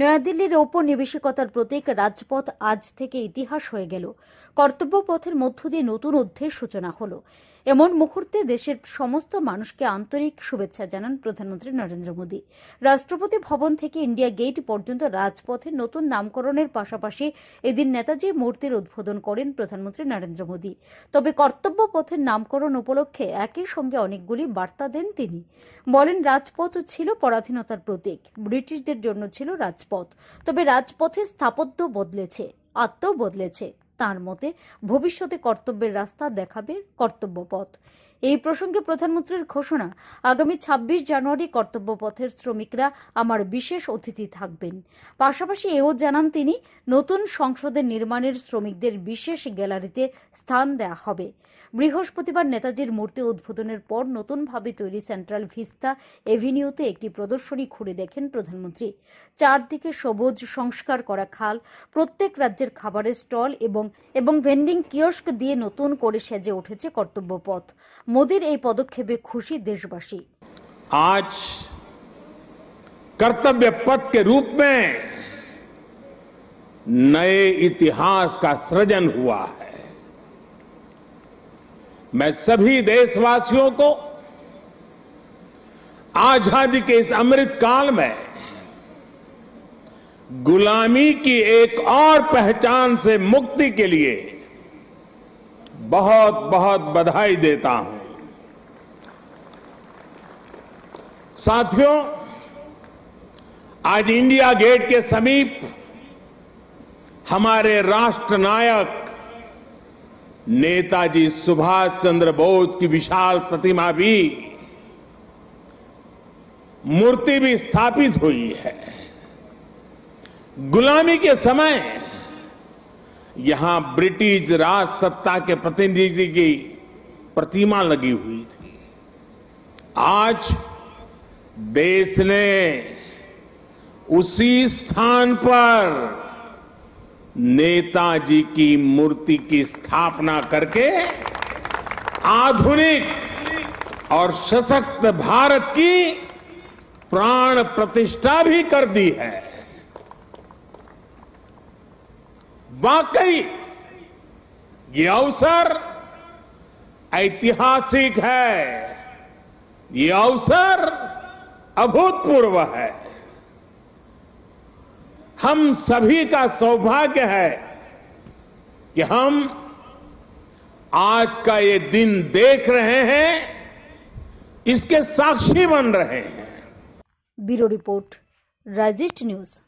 নয়াদিল্লির ঔপনিবেশিকতার প্রতীক রাজপথ আজ থেকে ইতিহাস হয়ে গেল কর্তব্যপথের মধ্য দিয়ে নতুন অধ্যায়ের সূচনা হল এমন মুহূর্তে দেশের সমস্ত মানুষকে আন্তরিক শুভেচ্ছা জানান প্রধানমন্ত্রী নরেন্দ্র মোদী রাষ্ট্রপতি ভবন থেকে ইন্ডিয়া গেট পর্যন্ত রাজপথের নতুন নামকরণের পাশাপাশি এদিন নেতাজি মূর্তির উদ্বোধন করেন প্রধানমন্ত্রী নরেন্দ্র মোদী তবে কর্তব্যপথের নামকরণ উপলক্ষে একই সঙ্গে অনেকগুলি বার্তা দেন তিনি বলেন রাজপথ ছিল পরাধীনতার প্রতীক ব্রিটিশদের জন্য ছিল রাজপথ রাজপথ তবে রাজপথে স্থাপত্য বদলেছে আত্ম বদলেছে তার মতে ভবিষ্যতে কর্তব্যের রাস্তা দেখাবে কর্তব্যপথ এই প্রসঙ্গে প্রধানমন্ত্রীর ঘোষণা আগামী ছাব্বিশ জানুয়ারি কর্তব্যপথের শ্রমিকরা আমার বিশেষ অতিথি থাকবেন পাশাপাশি এও জানান তিনি নতুন সংসদের নির্মাণের শ্রমিকদের বিশেষ গ্যালারিতে স্থান দেওয়া হবে বৃহস্পতিবার নেতাজির মূর্তি উদ্বোধনের পর নতুনভাবে তৈরি সেন্ট্রাল ভিস্তা এভিনিউতে একটি প্রদর্শনী ঘুরে দেখেন প্রধানমন্ত্রী চারদিকে সবুজ সংস্কার করা খাল প্রত্যেক রাজ্যের খাবারের স্টল এবং এবং ভেন্ডিং কিয়স্ক দিয়ে নতুন করে সেজে উঠেছে কর্তব্যপথ মোদীর এই পদক্ষেপে খুশি দেশবাসী আজ कर्तव्य पथ के रूप में नए इतिहास का सृजन हुआ है मैं सभी देशवासियों को आजादी के इस अमृत काल में गुलामी की एक और पहचान से मुक्ति के लिए बहुत बहुत बधाई देता हूं साथियों आज इंडिया गेट के समीप हमारे राष्ट्रनायक नेताजी सुभाष चंद्र बोस की विशाल प्रतिमा भी मूर्ति भी स्थापित हुई है गुलामी के समय यहां ब्रिटिश राज सत्ता के प्रतिनिधि की प्रतिमा लगी हुई थी आज देश ने उसी स्थान पर नेताजी की मूर्ति की स्थापना करके आधुनिक और सशक्त भारत की प्राण प्रतिष्ठा भी कर दी है वाकई ये अवसर ऐतिहासिक है ये अवसर अभूतपूर्व है हम सभी का सौभाग्य है कि हम आज का ये दिन देख रहे हैं इसके साक्षी बन रहे हैं ब्यूरो रिपोर्ट राजिस्ट न्यूज़